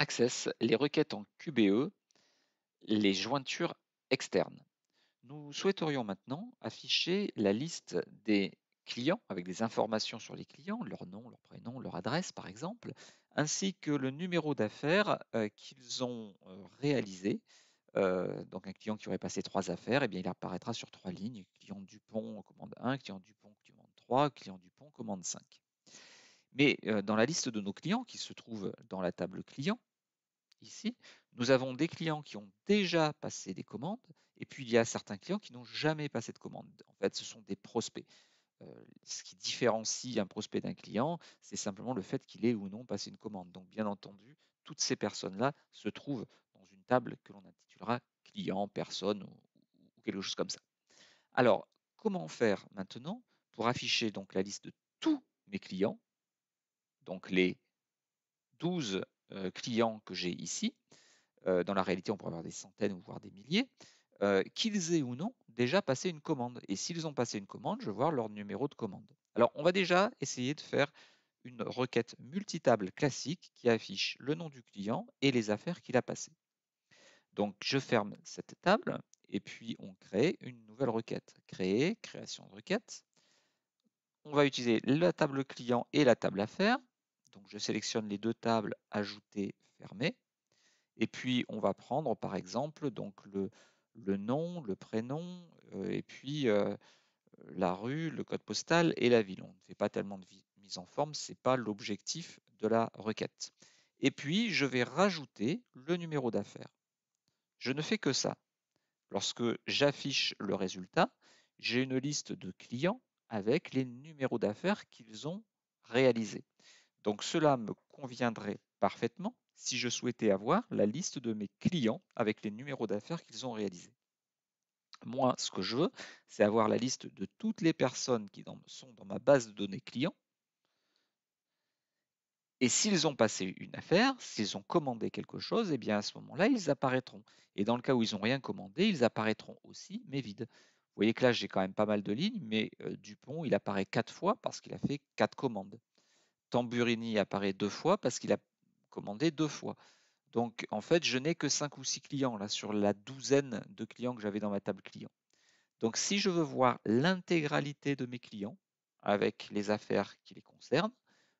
Access les requêtes en QBE, les jointures externes. Nous souhaiterions maintenant afficher la liste des clients avec des informations sur les clients, leur nom, leur prénom, leur adresse par exemple, ainsi que le numéro d'affaires euh, qu'ils ont euh, réalisé. Euh, donc un client qui aurait passé trois affaires, eh bien, il apparaîtra sur trois lignes, client Dupont commande 1, client Dupont commande 3, client Dupont commande 5. Mais dans la liste de nos clients qui se trouve dans la table client, ici, nous avons des clients qui ont déjà passé des commandes, et puis il y a certains clients qui n'ont jamais passé de commande. En fait, ce sont des prospects. Euh, ce qui différencie un prospect d'un client, c'est simplement le fait qu'il ait ou non passé une commande. Donc, bien entendu, toutes ces personnes-là se trouvent dans une table que l'on intitulera client, personne ou, quelque chose comme ça. Alors, comment faire maintenant pour afficher donc la liste de tous mes clients, donc les 12 euh, clients que j'ai ici, euh, dans la réalité on pourrait avoir des centaines ou voire des milliers, euh, qu'ils aient ou non déjà passé une commande. Et s'ils ont passé une commande, je vais voir leur numéro de commande. Alors on va déjà essayer de faire une requête multitable classique qui affiche le nom du client et les affaires qu'il a passées. Donc je ferme cette table et puis on crée une nouvelle requête. Créer, création de requête. On va utiliser la table client et la table affaires donc je sélectionne les deux tables ajouter, fermer. Et puis on va prendre par exemple donc le, nom, le prénom, euh, et puis euh, la rue, le code postal et la ville. On ne fait pas tellement de mise en forme, ce n'est pas l'objectif de la requête. Et puis je vais rajouter le numéro d'affaires. Je ne fais que ça. Lorsque j'affiche le résultat, j'ai une liste de clients avec les numéros d'affaires qu'ils ont réalisés. Donc cela me conviendrait parfaitement si je souhaitais avoir la liste de mes clients avec les numéros d'affaires qu'ils ont réalisés. Moi, ce que je veux, c'est avoir la liste de toutes les personnes qui sont dans ma base de données clients. Et s'ils ont passé une affaire, s'ils ont commandé quelque chose, eh bien à ce moment-là, ils apparaîtront. Et dans le cas où ils n'ont rien commandé, ils apparaîtront aussi, mais vides. Vous voyez que là, j'ai quand même pas mal de lignes, mais euh, Dupont, il apparaît quatre fois parce qu'il a fait quatre commandes. Tamburini apparaît deux fois parce qu'il a commandé deux fois. Donc en fait, je n'ai que cinq ou six clients là sur la douzaine de clients que j'avais dans ma table client. Donc si je veux voir l'intégralité de mes clients avec les affaires qui les concernent,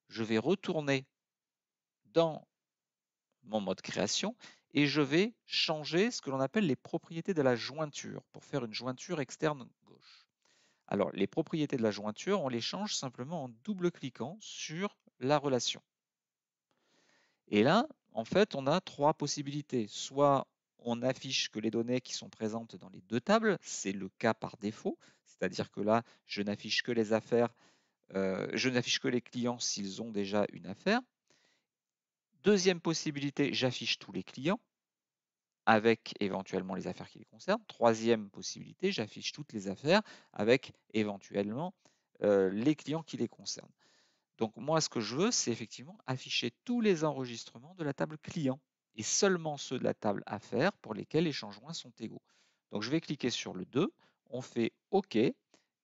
je vais retourner dans mon mode création et je vais changer ce que l'on appelle les propriétés de la jointure pour faire une jointure externe alors, les propriétés de la jointure, on les change simplement en double-cliquant sur la relation. Et là, en fait, on a trois possibilités. Soit on affiche que les données qui sont présentes dans les deux tables, c'est le cas par défaut, c'est-à-dire que là, je n'affiche que les affaires, euh, je n'affiche que les clients s'ils ont déjà une affaire. Deuxième possibilité, j'affiche tous les clients avec éventuellement les affaires qui les concernent. Troisième possibilité, j'affiche toutes les affaires avec éventuellement euh, les clients qui les concernent. Donc moi, ce que je veux, c'est effectivement afficher tous les enregistrements de la table client et seulement ceux de la table affaires pour lesquels les changements sont égaux. Donc je vais cliquer sur le 2, on fait OK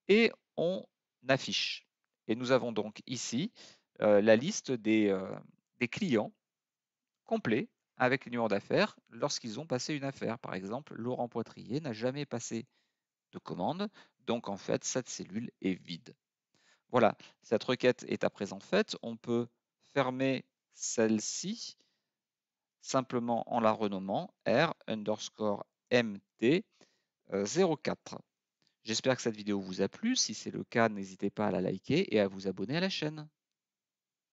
et on affiche. Et nous avons donc ici euh, la liste des euh, clients complets avec les numéros d'affaires lorsqu'ils ont passé une affaire. Par exemple, Laurent Poitrier n'a jamais passé de commande, donc en fait, cette cellule est vide. Voilà, cette requête est à présent faite. On peut fermer celle-ci simplement en la renommant R underscore MT 04. Euh, J'espère que cette vidéo vous a plu. Si c'est le cas, n'hésitez pas à la liker et à vous abonner à la chaîne.